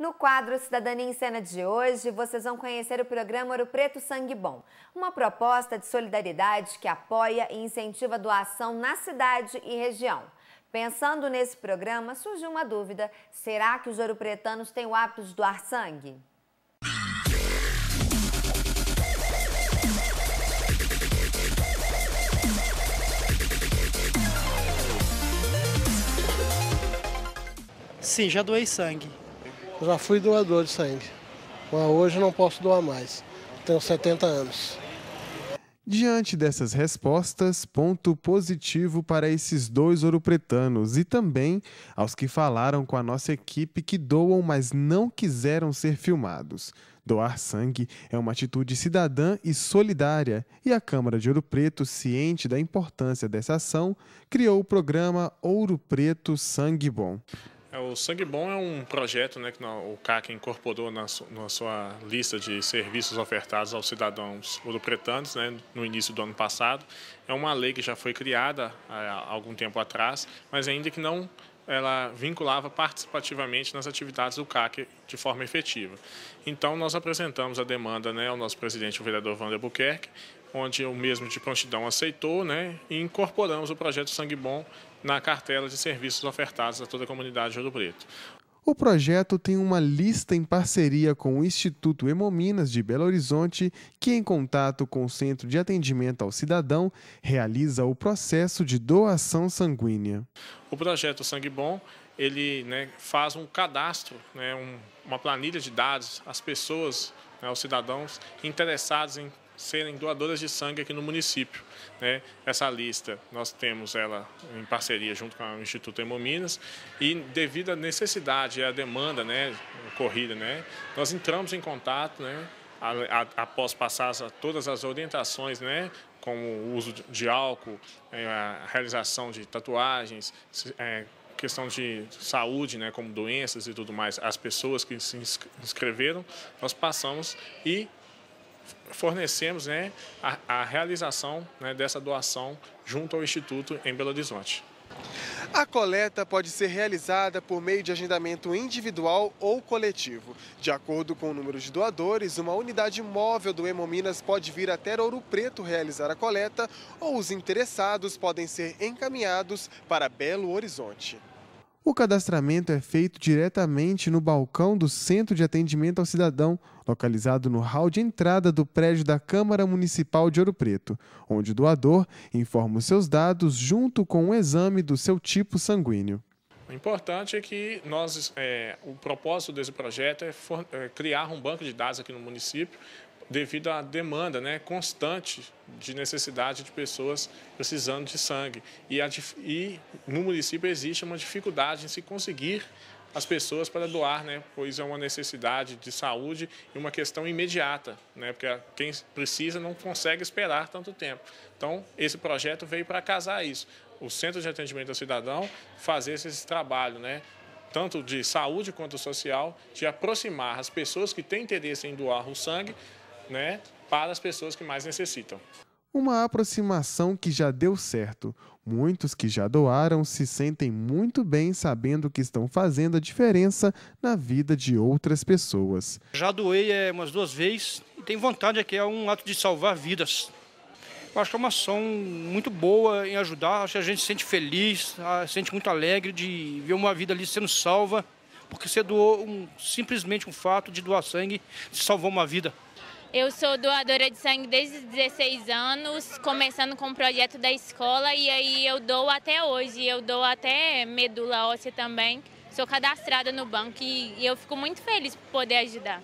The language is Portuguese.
No quadro Cidadania em Cena de hoje, vocês vão conhecer o programa Ouro Preto Sangue Bom, uma proposta de solidariedade que apoia e incentiva a doação na cidade e região. Pensando nesse programa, surgiu uma dúvida: será que os ouropretanos têm o hábito de doar sangue? Sim, já doei sangue. Já fui doador de sangue, mas hoje não posso doar mais. Tenho 70 anos. Diante dessas respostas, ponto positivo para esses dois ouropretanos e também aos que falaram com a nossa equipe que doam, mas não quiseram ser filmados. Doar sangue é uma atitude cidadã e solidária, e a Câmara de Ouro Preto, ciente da importância dessa ação, criou o programa Ouro Preto Sangue Bom o Sangue Bom é um projeto né, que o CAC incorporou na, na, sua lista de serviços ofertados aos cidadãos ouropretanos né, no início do ano passado. É uma lei que já foi criada é, há algum tempo atrás, mas ainda que não ela vinculava participativamente nas atividades do CAC de forma efetiva. Então, nós apresentamos a demanda né, ao nosso presidente, o vereador Wander Buquerque, onde o mesmo de prontidão aceitou né, e incorporamos o projeto Sangue Bom na cartela de serviços ofertados a toda a comunidade de Ouro Preto. O projeto tem uma lista em parceria com o Instituto Hemominas de Belo Horizonte, que, em contato com o Centro de Atendimento ao Cidadão, realiza o processo de doação sanguínea. O projeto Sangue Bom ele né, faz um cadastro, né, um, uma planilha de dados as pessoas, né, cidadãos interessados em serem doadoras de sangue aqui no município. Né? Essa lista nós temos ela em parceria junto com o Instituto Hemominas e devido à necessidade e à demanda né, corrida, né, nós entramos em contato né, a, a, após passar todas as orientações né, como o uso de álcool, é, a realização de tatuagens, é, questão de saúde, né, como doenças e tudo mais, as pessoas que se inscreveram, nós passamos e fornecemos né, a, a realização né, dessa doação junto ao Instituto em Belo Horizonte. A coleta pode ser realizada por meio de agendamento individual ou coletivo. De acordo com o número de doadores, uma unidade móvel do Hemominas pode vir até Ouro Preto realizar a coleta ou os interessados podem ser encaminhados para Belo Horizonte. O cadastramento é feito diretamente no balcão do Centro de Atendimento ao Cidadão, localizado no hall de entrada do prédio da Câmara Municipal de Ouro Preto, onde o doador informa os seus dados junto com o um exame do seu tipo sanguíneo. O importante é que nós, é, o propósito desse projeto é, for, é criar um banco de dados aqui no município devido à demanda né, constante de necessidade de pessoas precisando de sangue. E, a, e no município existe uma dificuldade em se conseguir as pessoas para doar, né? Pois é uma necessidade de saúde e uma questão imediata, né? Porque quem precisa não consegue esperar tanto tempo. Então, esse projeto veio para casar isso. O Centro de Atendimento ao Cidadão fazer esse trabalho, né? Tanto de saúde quanto social, de aproximar as pessoas que têm interesse em doar o sangue né, para as pessoas que mais necessitam. Uma aproximação que já deu certo. Muitos que já doaram se sentem muito bem sabendo que estão fazendo a diferença na vida de outras pessoas. Já doei é, umas duas vezes e tenho vontade aqui, é um ato de salvar vidas. Eu acho que é uma ação muito boa em ajudar, acho que a gente se sente feliz, ah, se sente muito alegre de ver uma vida ali sendo salva, porque você doou um, simplesmente um fato de doar sangue, salvou uma vida. Eu sou doadora de sangue desde 16 anos, começando com o projeto da escola e aí eu dou até hoje, eu dou até medula óssea também. Sou cadastrada no banco e eu fico muito feliz por poder ajudar.